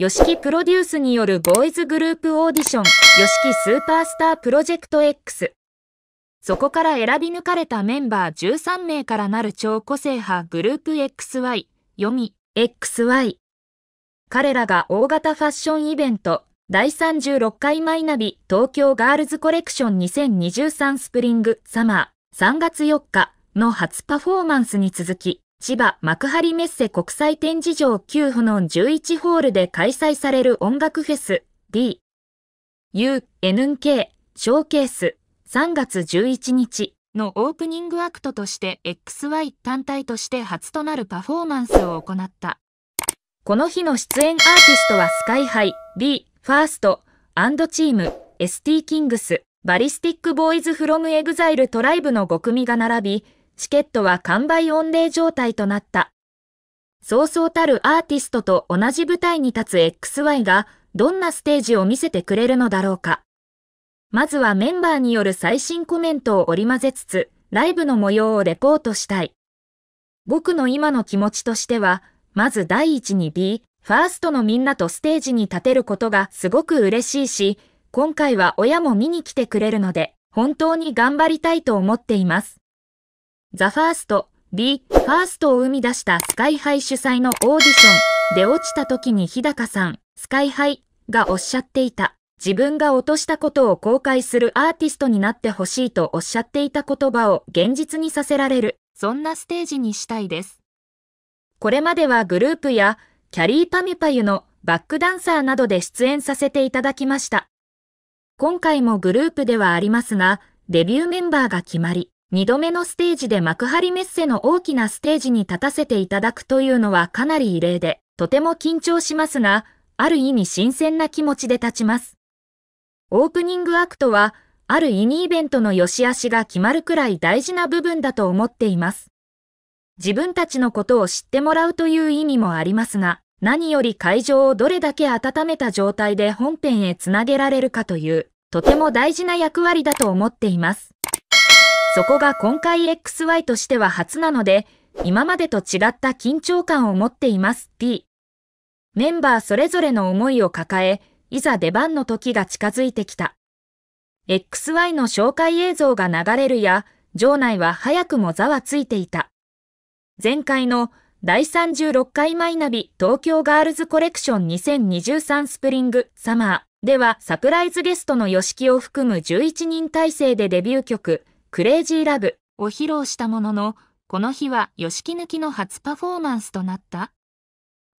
ヨシキプロデュースによるボーイズグループオーディション、ヨシキスーパースタープロジェクト X。そこから選び抜かれたメンバー13名からなる超個性派グループ XY、読み、XY。彼らが大型ファッションイベント、第36回マイナビ東京ガールズコレクション2023スプリングサマー3月4日の初パフォーマンスに続き、千葉幕張メッセ国際展示場旧ホノン11ホールで開催される音楽フェス D U NK ショーケース3月11日のオープニングアクトとして XY 単体として初となるパフォーマンスを行った。この日の出演アーティストはスカイハイ、B、ファースト、アンドチーム、ST キングス、バリスティックボーイズフロムエグザイルトライブの5組が並び、チケットは完売御礼状態となった。そうそうたるアーティストと同じ舞台に立つ XY がどんなステージを見せてくれるのだろうか。まずはメンバーによる最新コメントを織り交ぜつつ、ライブの模様をレポートしたい。僕の今の気持ちとしては、まず第一に B、ファーストのみんなとステージに立てることがすごく嬉しいし、今回は親も見に来てくれるので、本当に頑張りたいと思っています。ザ・ファースト、B、ファーストを生み出したスカイハイ主催のオーディションで落ちた時に日高さん、スカイハイがおっしゃっていた。自分が落としたことを公開するアーティストになってほしいとおっしゃっていた言葉を現実にさせられる。そんなステージにしたいです。これまではグループやキャリーパミュパユのバックダンサーなどで出演させていただきました。今回もグループではありますが、デビューメンバーが決まり、二度目のステージで幕張メッセの大きなステージに立たせていただくというのはかなり異例で、とても緊張しますが、ある意味新鮮な気持ちで立ちます。オープニングアクトは、ある意味イベントの良し悪しが決まるくらい大事な部分だと思っています。自分たちのことを知ってもらうという意味もありますが、何より会場をどれだけ温めた状態で本編へつなげられるかという、とても大事な役割だと思っています。そこが今回 XY としては初なので、今までと違った緊張感を持っています T。メンバーそれぞれの思いを抱え、いざ出番の時が近づいてきた。XY の紹介映像が流れるや、場内は早くもざわついていた。前回の第36回マイナビ東京ガールズコレクション2023スプリングサマーではサプライズゲストの吉木を含む11人体制でデビュー曲クレイジーラブを披露したものの、この日は吉木抜きの初パフォーマンスとなった。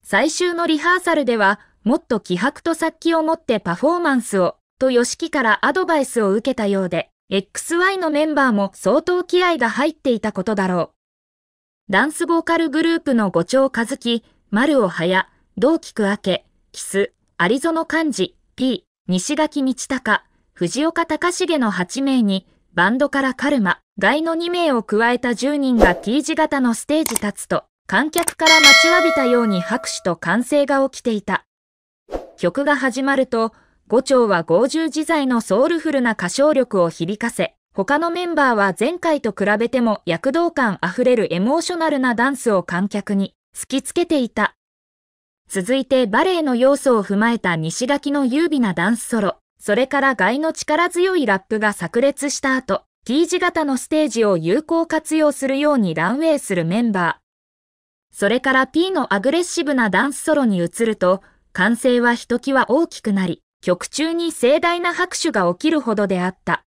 最終のリハーサルでは、もっと気迫と殺気を持ってパフォーマンスを、と吉木からアドバイスを受けたようで、XY のメンバーも相当気合が入っていたことだろう。ダンスボーカルグループの五丁和樹、丸尾早、同菊明、キス、有園漢字、P、西垣道隆、藤岡隆重の8名に、バンドからカルマ、ガイの2名を加えた10人が T 字型のステージ立つと、観客から待ちわびたように拍手と歓声が起きていた。曲が始まると、五丁は50自在のソウルフルな歌唱力を響かせ、他のメンバーは前回と比べても躍動感あふれるエモーショナルなダンスを観客に突きつけていた。続いてバレエの要素を踏まえた西垣の優美なダンスソロ。それから外の力強いラップが炸裂した後、T 字型のステージを有効活用するようにランウェイするメンバー。それから P のアグレッシブなダンスソロに移ると、歓声はひときわ大きくなり、曲中に盛大な拍手が起きるほどであった。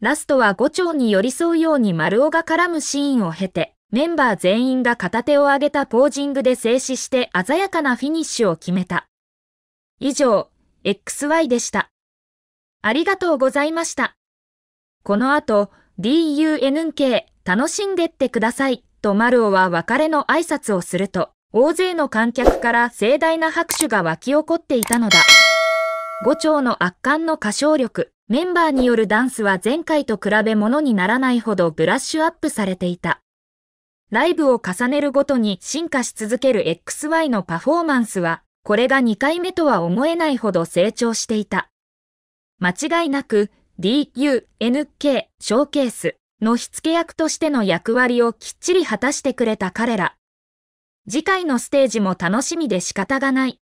ラストは五丁に寄り添うように丸尾が絡むシーンを経て、メンバー全員が片手を上げたポージングで静止して鮮やかなフィニッシュを決めた。以上、XY でした。ありがとうございました。この後、DUNK 楽しんでってくださいとマルオは別れの挨拶をすると、大勢の観客から盛大な拍手が沸き起こっていたのだ。五丁の圧巻の歌唱力、メンバーによるダンスは前回と比べ物にならないほどブラッシュアップされていた。ライブを重ねるごとに進化し続ける XY のパフォーマンスは、これが2回目とは思えないほど成長していた。間違いなく DUNK ショーケースの火付け役としての役割をきっちり果たしてくれた彼ら。次回のステージも楽しみで仕方がない。